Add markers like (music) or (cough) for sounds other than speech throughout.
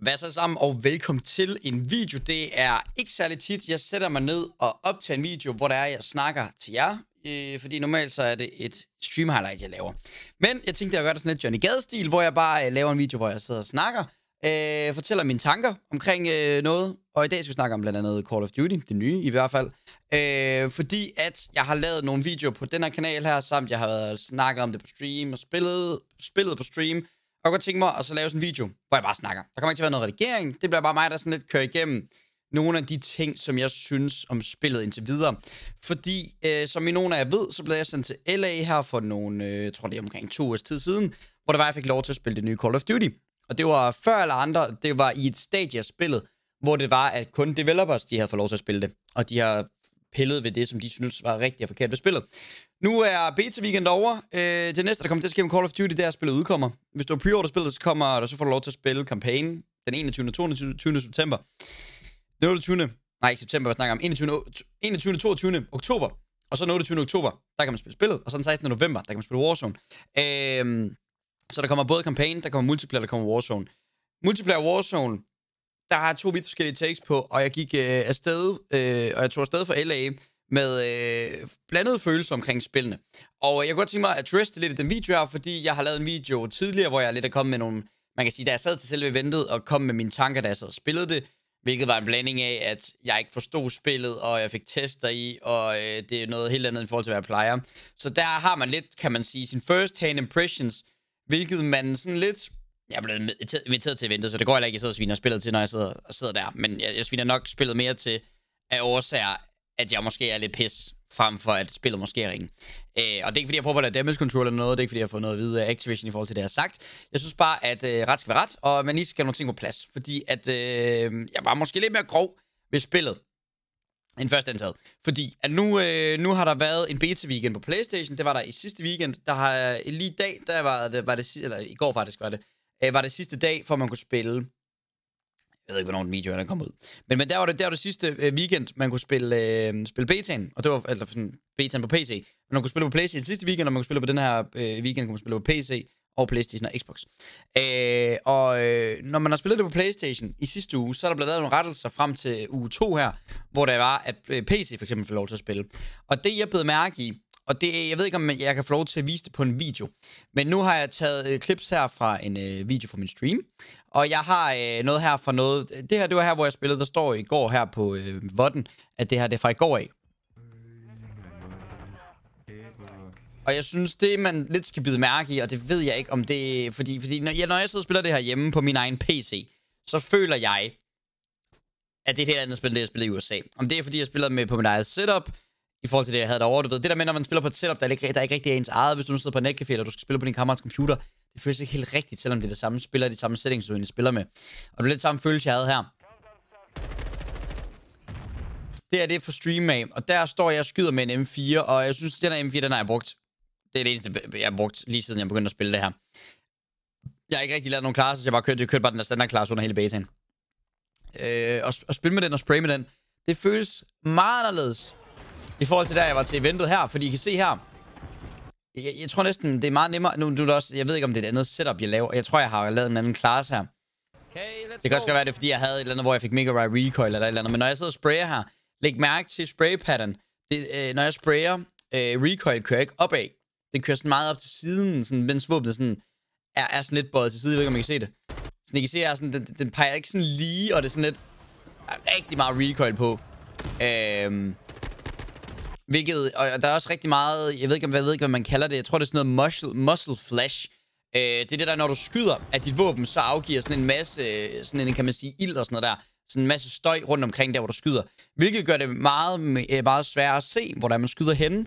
Hvad så sammen, og velkommen til en video. Det er ikke særlig tit, jeg sætter mig ned og optager en video, hvor der er, jeg snakker til jer. Øh, fordi normalt så er det et stream highlight, jeg laver. Men jeg tænkte, at jeg gør det sådan lidt Johnny Gade-stil, hvor jeg bare øh, laver en video, hvor jeg sidder og snakker. Øh, fortæller mine tanker omkring øh, noget. Og i dag skal vi snakke om blandt andet Call of Duty, det nye i hvert fald. Øh, fordi at jeg har lavet nogle videoer på den her kanal her, samt jeg har snakket om det på stream og spillet, spillet på stream. Jeg godt tænke mig at så lave sådan en video, hvor jeg bare snakker. Der kommer ikke til at være noget redigering. Det bliver bare mig, der sådan lidt kører igennem nogle af de ting, som jeg synes om spillet indtil videre. Fordi, øh, som I nogen af jer ved, så blev jeg sendt til LA her for nogle, øh, jeg tror det er omkring to års tid siden, hvor det var, jeg fik lov til at spille det nye Call of Duty. Og det var før eller andre, det var i et stadie af spillet, hvor det var, at kun developers, de havde fået lov til at spille det. Og de har pillede ved det, som de synes var rigtig og forkert ved spillet. Nu er beta-weekend over. Øh, det næste, der kommer til at ske med Call of Duty, det er, at spillet udkommer. Hvis du har pre spillet, så, kommer, der, så får du lov til at spille kampagnen den 21. og 22. september. Den 28. Nej, ikke september, hvad snakker om. 21. 21. 22. oktober. Og så den 28. oktober, der kan man spille spillet. Og så den 16. november, der kan man spille Warzone. Øh, så der kommer både kampagnen, der kommer multiplayer, der kommer Warzone. Multiplayer Warzone, der har to vidt forskellige takes på, og jeg gik øh, afsted, øh, og jeg tog afsted fra LA med øh, blandede følelser omkring spillene. Og jeg kunne godt tænke mig at address det lidt i den video her, fordi jeg har lavet en video tidligere, hvor jeg lidt er kommet med nogle, man kan sige, da jeg sad til selve eventet og kom med mine tanker, da jeg sad og spillede det, hvilket var en blanding af, at jeg ikke forstod spillet, og jeg fik tester i, og øh, det er noget helt andet i forhold til, hvad jeg plejer. Så der har man lidt, kan man sige, sin first hand impressions, hvilket man sådan lidt jeg er blevet inviteret til eventet, så det går heller ikke, at jeg sidder og sviner spillet til, når jeg sidder, og sidder der. Men jeg, jeg sviner nok spillet mere til af årsager, at jeg måske er lidt pis, frem for at spillet måske er ringe. Øh, og det er ikke fordi, jeg prøver at lade damage control eller noget, det er ikke fordi, jeg har fået noget at vide af Activision i forhold til det, jeg har sagt. Jeg synes bare, at øh, ret skal være ret, og man lige skal have nogle ting på plads, fordi at øh, jeg var måske lidt mere grov ved spillet end først antaget. Fordi at nu, øh, nu har der været en beta-weekend på Playstation, det var der i sidste weekend, der har lige i dag, der var det, var det, eller i går faktisk var det, øh, var det sidste dag, for man kunne spille. Jeg ved ikke, hvornår den video er kommet ud. Men, men der var det, der var det sidste øh, weekend, man kunne spille, øh, spille betaen, og det var eller sådan, betaen på PC. Men man kunne spille på PlayStation sidste weekend, og man kunne spille på den her øh, weekend, kunne man spille på PC og PlayStation og Xbox. Øh, og øh, når man har spillet det på PlayStation i sidste uge, så er der blevet lavet nogle rettelser frem til uge 2 her, hvor der var, at øh, PC for eksempel får lov til at spille. Og det, jeg blev mærke i, og det, jeg ved ikke, om jeg kan få lov til at vise det på en video. Men nu har jeg taget øh, clips her fra en øh, video fra min stream. Og jeg har øh, noget her fra noget... Det her, det var her, hvor jeg spillede. Der står i går her på øh, Vodden, at det her det er fra i går af. Og jeg synes, det man lidt skal bide mærke i, og det ved jeg ikke om det... Fordi, fordi når, jeg, når jeg sidder og spiller det her hjemme på min egen PC, så føler jeg, at det er et helt andet spil, det jeg spiller i USA. Om det er, fordi jeg spiller med på min eget setup, i forhold til det, jeg havde derovre. Du ved, det der med, når man spiller på et setup, der ikke, der ikke rigtig er ens eget, hvis du nu sidder på netcafé, eller du skal spille på din kammerats computer, det føles ikke helt rigtigt, selvom det er det samme spiller, de samme settings, du egentlig spiller med. Og det er lidt samme følelse, jeg havde her. Det er det for stream af, og der står jeg og skyder med en M4, og jeg synes, den her M4, den har jeg brugt. Det er det eneste, jeg har brugt, lige siden jeg begyndte at spille det her. Jeg har ikke rigtig lavet nogen klasse, så jeg bare kørte, jeg kørte bare den der standard klasse under hele betaen. Øh, og, og spille med den og spray med den, det føles meget anderledes i forhold til der, jeg var til eventet her, fordi I kan se her. Jeg, jeg tror næsten, det er meget nemmere. Nu, nu er også, jeg ved ikke, om det er et andet setup, jeg laver. Jeg tror, jeg har lavet en anden klasse her. Okay, det kan også godt være, det er, fordi jeg havde et eller andet, hvor jeg fik mega right recoil eller et eller andet. Men når jeg sidder og sprayer her, læg mærke til spray pattern. Det, øh, når jeg sprayer, øh, recoil kører ikke opad. Den kører sådan meget op til siden, sådan, mens våbnet sådan, er, er sådan lidt bøjet til siden. Jeg ved ikke, om I kan se det. Så I kan se, at den, den peger ikke sådan lige, og det er sådan lidt... Er rigtig meget recoil på. Øh, Hvilket, og der er også rigtig meget, jeg ved ikke, jeg ved ikke hvad man kalder det, jeg tror, det er sådan noget muscle, muscle flash. Øh, det er det der, når du skyder at dit våben, så afgiver sådan en masse, sådan en, kan man sige, ild og sådan noget der. Sådan en masse støj rundt omkring der, hvor du skyder. Hvilket gør det meget, øh, meget sværere at se, hvor der man skyder henne.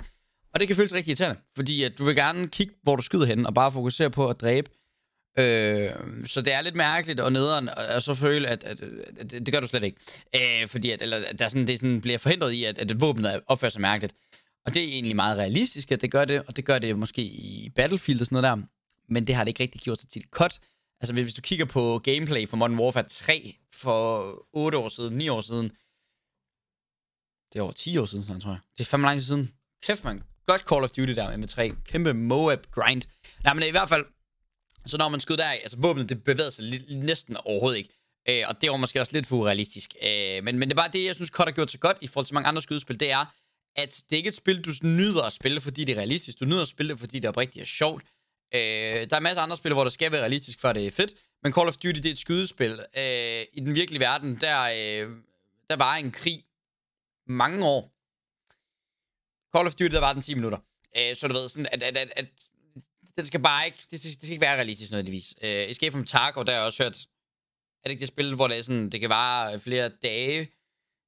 Og det kan føles rigtig irriterende, fordi at du vil gerne kigge, hvor du skyder henne, og bare fokusere på at dræbe. Øh, så det er lidt mærkeligt og nederen, og, så føle, at, at, at, at det gør du slet ikke. Øh, fordi at, eller, at der sådan, det sådan bliver forhindret i, at, at våbnet opfører sig mærkeligt. Og det er egentlig meget realistisk, at det gør det, og det gør det måske i Battlefield og sådan noget der. Men det har det ikke rigtig gjort sig til et cut. Altså hvis du kigger på gameplay for Modern Warfare 3 for 8 år siden, 9 år siden, det er over 10 år siden sådan, tror jeg. Det er fandme lang tid siden. Kæft, man. Godt Call of Duty der med 3. Kæmpe MOAB grind. Nej, men i hvert fald, så når man skød der, altså våbnet, det bevægede sig lidt, næsten overhovedet ikke. Øh, og det var måske også lidt for urealistisk. Øh, men, men det er bare det, jeg synes, Kort har gjort så godt i forhold til mange andre skydespil, det er, at det ikke er et spil, du nyder at spille, fordi det er realistisk. Du nyder at spille det, fordi det oprigtigt er sjovt. Øh, der er masser af andre spil, hvor det skal være realistisk, før det er fedt. Men Call of Duty, det er et skydespil. Øh, I den virkelige verden, der, øh, der var en krig mange år. Call of Duty, der var den 10 minutter. Øh, så du ved, sådan, at, at, at, at det skal bare ikke, det, det skal ikke være realistisk nødvendigvis. Uh, Escape from Tarkov, der har jeg også hørt, er det ikke det spil, hvor det, er sådan, det kan vare øh, flere dage,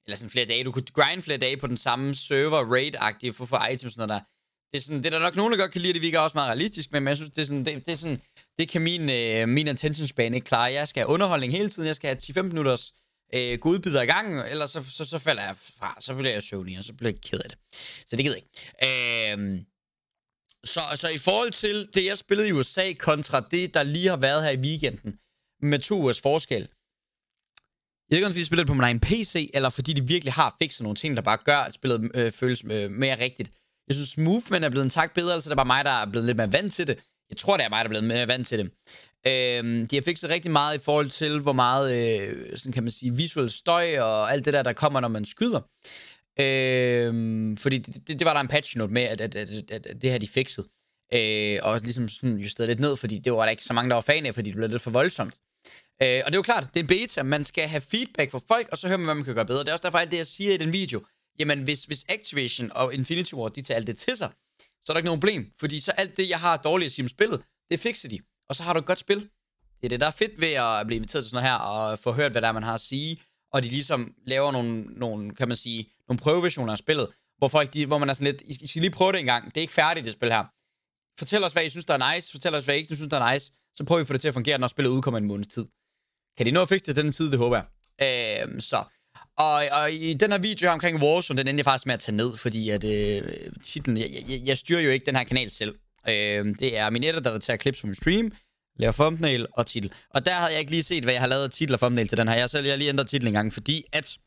eller sådan flere dage, du kunne grind flere dage på den samme server, raid-agtige, for for items og sådan noget der. Det er, sådan, det er der nok nogen, der godt kan lide, det virker også meget realistisk, men jeg synes, det er sådan, det, det, er sådan, det kan min, øh, min attention span ikke klare. Jeg skal have underholdning hele tiden, jeg skal have 10-15 minutters øh, godbidder i gang, eller så, så, så falder jeg fra, så bliver jeg søvnig, og så bliver jeg ked af det. Så det gider jeg ikke. Øh, så, så i forhold til det, jeg spillede i USA, kontra det, der lige har været her i weekenden, med to ugers forskel. Jeg ved ikke, om de spiller det på min egen PC, eller fordi de virkelig har fikset nogle ting, der bare gør, at spillet øh, føles øh, mere rigtigt. Jeg synes, movement er blevet en tak bedre, altså det er bare mig, der er blevet lidt mere vant til det. Jeg tror, det er mig, der er blevet mere vant til det. Øh, de har fikset rigtig meget i forhold til, hvor meget øh, sådan kan man sige, visuel støj og alt det der, der kommer, når man skyder. Øh, fordi det, det, det var der en patch note med, at, at, at, at, at det her de fikset. Øh, og ligesom sådan justeret lidt ned, fordi det var der ikke så mange, der var fan af, fordi det blev lidt for voldsomt. Øh, og det er jo klart, det er en beta, man skal have feedback fra folk, og så hører man, hvad man kan gøre bedre. Det er også derfor alt det, jeg siger i den video. Jamen, hvis, hvis Activation og Infinity Ward, de tager alt det til sig, så er der ikke noget problem, fordi så alt det, jeg har dårligt at sige om spillet, det fikser de. Og så har du et godt spil. Det er det, der er fedt ved at blive inviteret til sådan noget her, og få hørt, hvad der er, man har at sige, og de ligesom laver nogle, nogle kan man sige, nogle prøveversioner af spillet, hvor, folk, de, hvor man er sådan lidt, I skal lige prøve det en gang, det er ikke færdigt det spil her. Fortæl os, hvad I synes, der er nice, fortæl os, hvad I ikke synes, der er nice, så prøver vi at få det til at fungere, når spillet udkommer en måneds tid. Kan de nå at fikse det den tid, det håber jeg. Øh, så. Og, og i den her video her omkring Warzone, den endte jeg faktisk med at tage ned, fordi at øh, titlen, jeg, jeg, jeg styrer jo ikke den her kanal selv. Øh, det er min editor, der tager klips fra min stream, laver thumbnail og titel. Og der havde jeg ikke lige set, hvad jeg har lavet af titel og thumbnail til den her. Jeg selv jeg lige ændret titlen en gang, fordi at...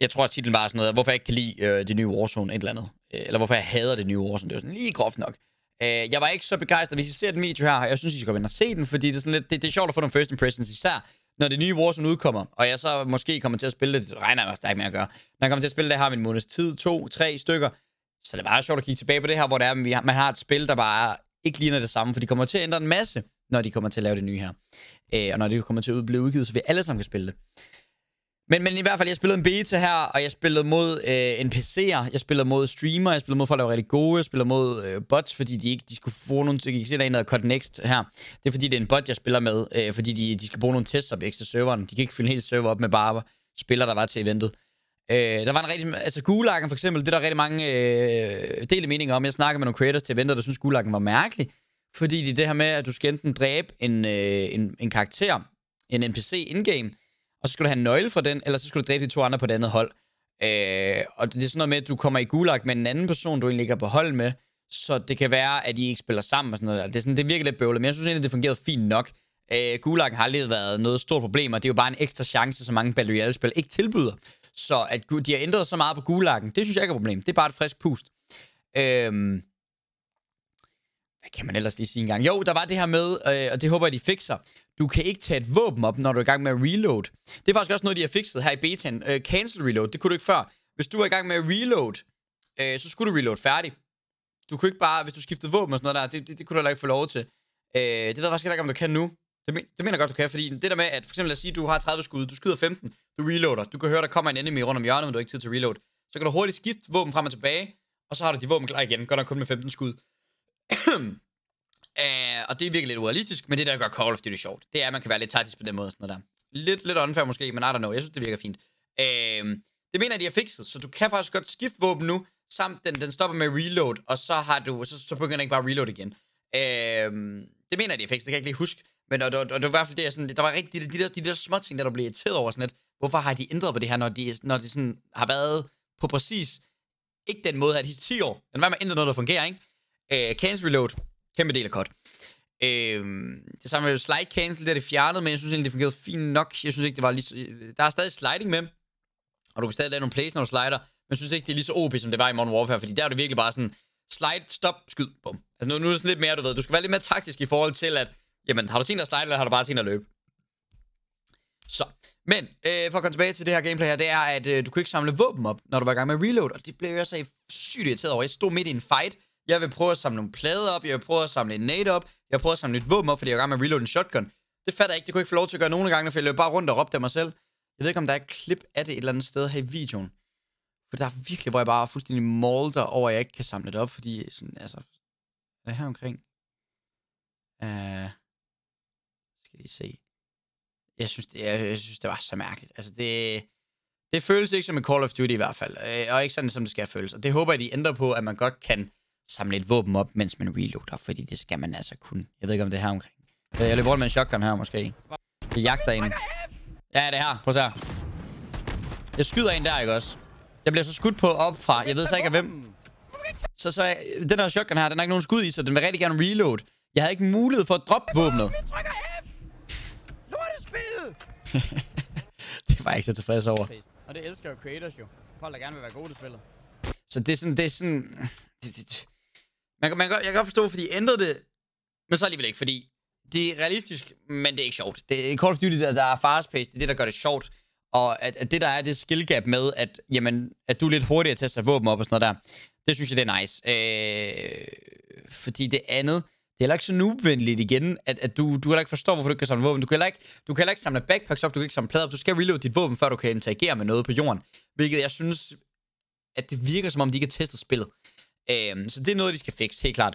Jeg tror, at titlen var sådan noget, hvorfor jeg ikke kan lide øh, det nye Warzone, et eller andet. Øh, eller hvorfor jeg hader det nye Warzone. Det var sådan lige groft nok. Øh, jeg var ikke så begejstret. Hvis I ser den video her, jeg synes, I skal gå ind og se den, fordi det er, sådan lidt, det, det er sjovt at få nogle first impressions, især når det nye Warzone udkommer, og jeg så måske kommer til at spille det, det regner jeg stærkt med at gøre, når jeg kommer til at spille det har min måneds tid, to, tre stykker, så det er bare sjovt at kigge tilbage på det her, hvor det er, man har et spil, der bare ikke ligner det samme, for de kommer til at ændre en masse, når de kommer til at lave det nye her. Øh, og når det kommer til at blive udgivet, så vi alle sammen kan spille det. Men, men i hvert fald, jeg spillede en beta her, og jeg spillede mod øh, NPC'er, jeg spillede mod streamer, jeg spillede mod folk, der var rigtig gode, jeg spillede mod øh, bots, fordi de ikke de skulle få nogen... Jeg kan se, der er en, der Cut Next her. Det er fordi, det er en bot, jeg spiller med, øh, fordi de, de skal bruge nogle tests op ekstra serveren. De kan ikke fylde en hel server op med bare spillere, der var til eventet. Øh, der var en rigtig... Altså, gulakken for eksempel, det er der rigtig mange øh, dele meninger om. Jeg snakker med nogle creators til venter, der synes, gulakken var mærkelig. Fordi det er det her med, at du skal enten dræbe en, øh, en, en karakter, en NPC in-game, og så skal du have en nøgle for den, eller så skal du dræbe de to andre på det andet hold. Øh, og det er sådan noget med, at du kommer i gulag med en anden person, du egentlig ikke er på hold med, så det kan være, at I ikke spiller sammen og sådan noget. Det, er sådan, det virker lidt bøvlet, men jeg synes egentlig, det fungerede fint nok. Øh, gulag har aldrig været noget stort problem, og det er jo bare en ekstra chance, som mange Battle Royale-spil ikke tilbyder. Så at de har ændret så meget på gulakken, det synes jeg ikke er et problem. Det er bare et frisk pust. Øhm, hvad kan man ellers lige sige engang? Jo, der var det her med, øh, og det håber jeg, de fikser. Du kan ikke tage et våben op, når du er i gang med at reload. Det er faktisk også noget, de har fikset her i betaen. Øh, cancel reload, det kunne du ikke før. Hvis du er i gang med at reload, øh, så skulle du reload færdig. Du kunne ikke bare, hvis du skiftede våben og sådan noget der, det, det, det kunne du heller ikke få lov til. Øh, det ved jeg faktisk ikke, om du kan nu. Det, men, det mener jeg godt, du kan, fordi det der med, at for eksempel lad os sige, du har 30 skud, du skyder 15, du reloader, du kan høre, der kommer en enemy rundt om hjørnet, men du har ikke tid til at reload. Så kan du hurtigt skifte våben frem og tilbage, og så har du de våben klar igen, godt nok kun med 15 skud. uh, (clears throat) og det er virkelig lidt urealistisk, men det der gør Call of Duty sjovt, det er, at man kan være lidt taktisk på den måde. Sådan noget der. Lidt, lidt unfair måske, men I don't know, jeg synes, det virker fint. Uh, det mener jeg, de har fikset, så du kan faktisk godt skifte våben nu, samt den, den stopper med reload, og så, har du, så, så begynder den ikke bare at reload igen. Øh, det mener jeg, de har fikset, det kan jeg ikke lige huske. Men og, og, og det var i hvert fald det, jeg sådan, der var rigtig, de, de, der, de der små ting, der, der blev irriteret over sådan lidt. Hvorfor har de ændret på det her, når de, når de sådan har været på præcis ikke den måde, at de 10 år. Men hvad med at ændre noget, der fungerer, ikke? Øh, cancel reload. Kæmpe del af cut. Øh, det samme med slide cancel, det er det fjernet, men jeg synes egentlig, det fungerede fint nok. Jeg synes ikke, det var lige så, øh, Der er stadig sliding med, og du kan stadig lave nogle plays, når du slider, men jeg synes ikke, det er lige så OP, som det var i Modern Warfare, fordi der er det virkelig bare sådan, slide, stop, skyd, bum. Altså nu, nu er det sådan lidt mere, du ved, du skal være lidt mere taktisk i forhold til, at jamen har du tænkt at slide, eller har du bare tænkt at løbe? Så, men øh, for at komme tilbage til det her gameplay her, det er, at øh, du kunne ikke samle våben op, når du var i gang med reload, og det blev jeg så sygt irriteret over. Jeg stod midt i en fight, jeg vil prøve at samle nogle plader op, jeg vil prøve at samle en nade op, jeg prøver at samle et våben op, fordi jeg var i gang med at reload en shotgun. Det fatter jeg ikke, det kunne jeg ikke få lov til at gøre nogen gange, for jeg løb bare rundt og råbte af mig selv. Jeg ved ikke, om der er et klip af det et eller andet sted her i videoen. For der er virkelig, hvor jeg bare er fuldstændig molder over, at jeg ikke kan samle det op, fordi sådan, altså... Hvad er her omkring? Uh, skal vi se. Jeg synes, det, jeg, jeg synes, det var så mærkeligt. Altså, det, det føles ikke som en Call of Duty i hvert fald, øh, og ikke sådan, som det skal føles. Og det håber jeg, de ændrer på, at man godt kan samle et våben op, mens man reloader, fordi det skal man altså kunne. Jeg ved ikke, om det er her omkring. Øh, jeg løber rundt med en shotgun her, måske. Jeg jagter en. Ja, det er her. Prøv at se her. Jeg skyder en der, ikke også? Jeg bliver så skudt på op fra. Jeg ved så ikke hvem. Så, så den her shotgun her, den har ikke nogen skud i, så den vil rigtig gerne reload. Jeg havde ikke mulighed for at droppe våbnet. (laughs) det var jeg ikke så tilfreds over. Og det elsker jo creators jo. Folk, der gerne vil være gode til spillet. Så det er sådan, det er sådan... Det, det, man, kan, man kan, jeg kan godt forstå, fordi de ændrede det, men så alligevel ikke, fordi det er realistisk, men det er ikke sjovt. Det er Call of Duty, der, der er fast-paced, det er det, der gør det sjovt. Og at, at det, der er det skill gap med, at, jamen, at du er lidt hurtigere til at sætte våben op og sådan noget der, det synes jeg, det er nice. Øh, fordi det andet, det er heller ikke så noobvenligt igen, at, at du, du heller ikke forstår, hvorfor du ikke kan samle våben. Du kan heller ikke, du kan heller ikke samle backpacks op, du kan ikke samle plader op. Du skal reload dit våben, før du kan interagere med noget på jorden. Hvilket jeg synes, at det virker som om, de ikke har testet spillet. Øhm, så det er noget, de skal fikse, helt klart.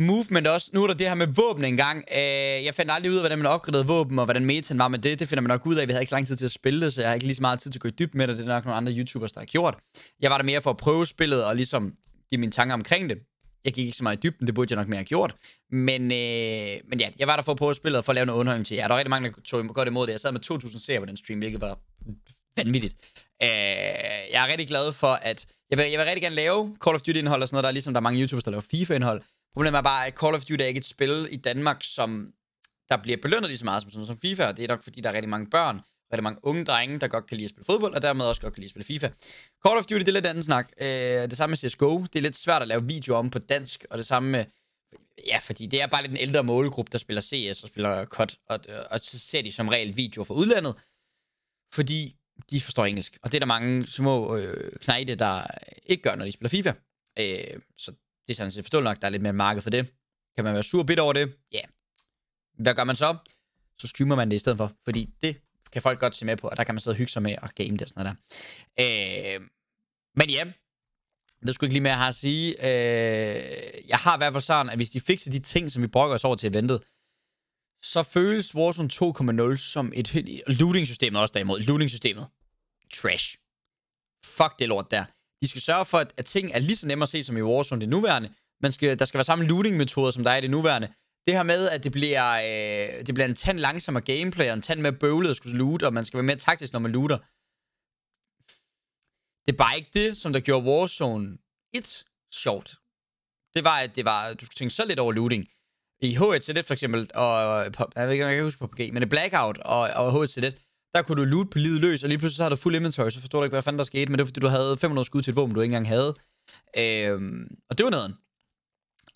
Movement også. Nu er der det her med våben engang. Øh, jeg fandt aldrig ud af, hvordan man opgraderede våben, og hvordan metaen var med det. Det finder man nok ud af. Vi havde ikke så lang tid til at spille det, så jeg har ikke lige så meget tid til at gå i dyb med det. Det er nok nogle andre YouTubers, der har gjort. Jeg var der mere for at prøve spillet og ligesom give mine tanker omkring det. Jeg gik ikke så meget i dybden, det burde jeg nok mere have gjort. Men, øh, men ja, jeg var der for at på spillet for at lave noget underholdning til jer. Der var rigtig mange, der tog godt imod det. Jeg sad med 2.000 seere på den stream, hvilket var vanvittigt. Øh, jeg er rigtig glad for, at jeg vil, jeg vil rigtig gerne lave Call of Duty-indhold og sådan noget. Der er ligesom der er mange YouTubers, der laver FIFA-indhold. Problemet er bare, at Call of Duty er ikke et spil i Danmark, som der bliver belønnet lige så meget som, som FIFA. Og det er nok, fordi der er rigtig mange børn, der er det mange unge drenge, der godt kan lide at spille fodbold, og dermed også godt kan lide at spille FIFA. Call of Duty, det er lidt anden snak. Øh, det samme med CSGO. Det er lidt svært at lave video om på dansk, og det samme med... Ja, fordi det er bare lidt en ældre målgruppe, der spiller CS og spiller COD, og, og så ser de som regel videoer fra udlandet, fordi de forstår engelsk. Og det er der mange små øh, knejde, der ikke gør, når de spiller FIFA. Øh, så det er sådan set forståeligt nok, der er lidt mere marked for det. Kan man være sur bitter over det? Ja. Yeah. Hvad gør man så? Så streamer man det i stedet for, fordi det kan folk godt se med på, og der kan man sidde og hygge sig med og game det og sådan noget der. Øh, men ja, det skulle ikke lige mere have at sige. Øh, jeg har i hvert fald sådan, at hvis de fikser de ting, som vi brokker os over til eventet, så føles Warzone 2.0 som et... helt... Looting-systemet også derimod. Looting-systemet. Trash. Fuck det lort der. De skal sørge for, at, at ting er lige så nemme at se som i Warzone det nuværende. Man skal, der skal være samme looting-metoder, som der er i det nuværende. Det her med, at det bliver, øh, det bliver en tand langsommere gameplay, og en tand mere bøvlet at skulle loot, og man skal være mere taktisk, når man looter. Det er bare ikke det, som der gjorde Warzone 1 sjovt. Det var, at det var, du skulle tænke så lidt over looting. I HHZ1 for eksempel, og jeg ved ikke, om jeg kan huske på PG, men i Blackout og, og HHZ1, der kunne du loot på livet løs, og lige pludselig så har du fuld inventory, så forstår du ikke, hvad fanden der skete, men det var, fordi du havde 500 skud til et våben, du ikke engang havde. Øhm, og det var noget.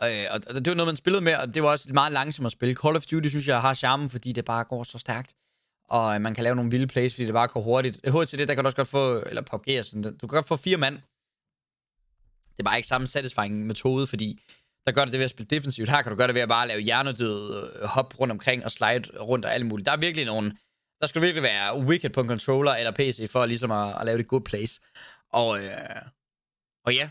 Øh, og, og det var noget, man spillede med, og det var også meget langsomt at spille. Call of Duty, synes jeg, har charmen, fordi det bare går så stærkt. Og øh, man kan lave nogle vilde plays, fordi det bare går hurtigt. det, der kan du også godt få, eller PUBG og sådan, du kan godt få fire mand. Det er bare ikke samme satisfying metode, fordi der gør det, det ved at spille defensivt. Her kan du gøre det ved at bare lave hjernedød øh, hop rundt omkring og slide rundt og alt muligt. Der er virkelig nogen, Der skal virkelig være wicked på en controller eller PC for ligesom at, at lave det good plays. Og, øh, og ja,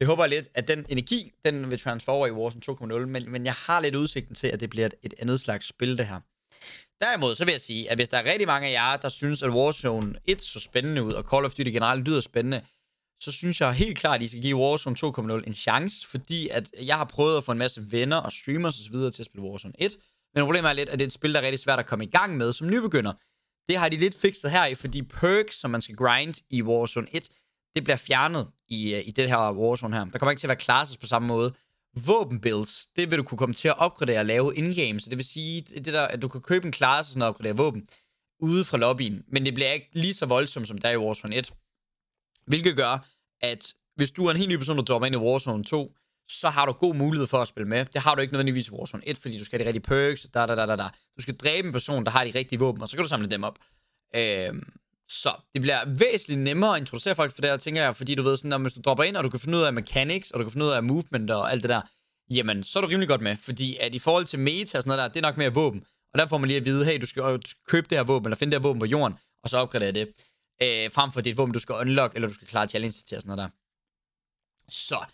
det håber jeg lidt, at den energi, den vil transfer over i Warzone 2.0, men, men jeg har lidt udsigten til, at det bliver et, et andet slags spil, det her. Derimod, så vil jeg sige, at hvis der er rigtig mange af jer, der synes, at Warzone 1 så spændende ud, og Call of Duty generelt lyder spændende, så synes jeg helt klart, at I skal give Warzone 2.0 en chance, fordi at jeg har prøvet at få en masse venner og streamers osv. til at spille Warzone 1, men problemet er lidt, at det er et spil, der er rigtig svært at komme i gang med som nybegynder. Det har de lidt fikset her i, fordi perks, som man skal grind i Warzone 1, det bliver fjernet i, øh, i det her Warzone her. Der kommer ikke til at være classes på samme måde. Våbenbuilds, det vil du kunne komme til at opgradere og lave in-game, så det vil sige, det der, at du kan købe en klasse og opgradere våben ude fra lobbyen, men det bliver ikke lige så voldsomt, som der i Warzone 1. Hvilket gør, at hvis du er en helt ny person, der dropper ind i Warzone 2, så har du god mulighed for at spille med. Det har du ikke nødvendigvis i Warzone 1, fordi du skal have de rigtige perks, da, da, da, da, da. Du skal dræbe en person, der har de rigtige våben, og så kan du samle dem op. Øh... Så det bliver væsentligt nemmere at introducere folk for det her, tænker jeg, fordi du ved sådan, at hvis du dropper ind, og du kan finde ud af mechanics, og du kan finde ud af movement og alt det der, jamen, så er du rimelig godt med, fordi at i forhold til meta og sådan noget der, det er nok mere våben. Og der får man lige at vide, hey, du skal, købe det her våben, eller finde det her våben på jorden, og så opgradere det. Øh, frem for det våben, du skal unlock, eller du skal klare challenge til og sådan noget der. Så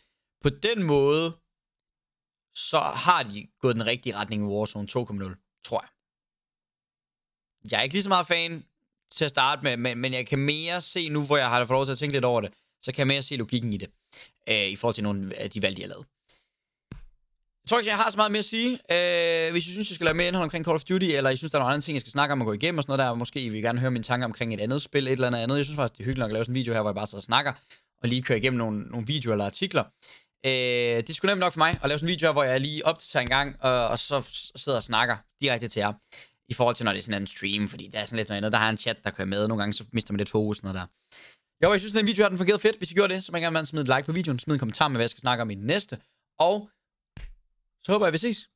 på den måde, så har de gået den rigtige retning i Warzone 2.0, tror jeg. Jeg er ikke lige så meget fan til at starte med, men, men jeg kan mere se nu, hvor jeg har fået lov til at tænke lidt over det, så kan jeg mere se logikken i det, øh, i forhold til nogle af de valg, de har lavet. Jeg tror ikke, jeg har så meget mere at sige. Øh, hvis I synes, jeg skal lave mere indhold omkring Call of Duty, eller I synes, der er nogle andre ting, jeg skal snakke om og gå igennem og sådan noget der, og måske I vil gerne høre mine tanker omkring et andet spil, et eller andet Jeg synes faktisk, det er hyggeligt nok at lave sådan en video her, hvor jeg bare sidder og snakker, og lige kører igennem nogle, nogle videoer eller artikler. Øh, det er sgu nemt nok for mig at lave sådan en video her, hvor jeg lige optager en gang, og, og så sidder og snakker direkte til jer i forhold til, når det er sådan en stream, fordi det er sådan lidt noget andet. Der har en chat, der kører med. Nogle gange så mister man lidt fokus, når der... Jo, jeg synes, den video har den fungeret fedt. Hvis I gjorde det, så må I gerne smide et like på videoen, smide en kommentar med, hvad jeg skal snakke om i den næste. Og så håber jeg, vi ses.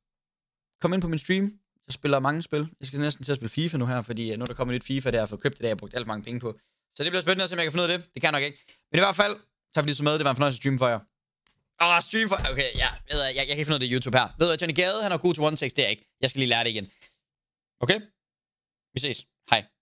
Kom ind på min stream. Jeg spiller mange spil. Jeg skal næsten til at spille FIFA nu her, fordi øh, nu er der kommet nyt FIFA, der jeg har fået købt det, der jeg har brugt alt for mange penge på. Så det bliver spændende at se, om jeg kan finde ud af det. Det kan jeg nok ikke. Men i hvert fald, tak fordi I så med. Det var en fornøjelse at streame for jer. Åh, oh, stream for... Okay, ja, ved jeg, jeg, jeg kan finde ud af det YouTube her. Ved du, Johnny Gade, han er god til one det er jeg ikke. Jeg skal lige lære det igen. Okay? Vi ses. Hej.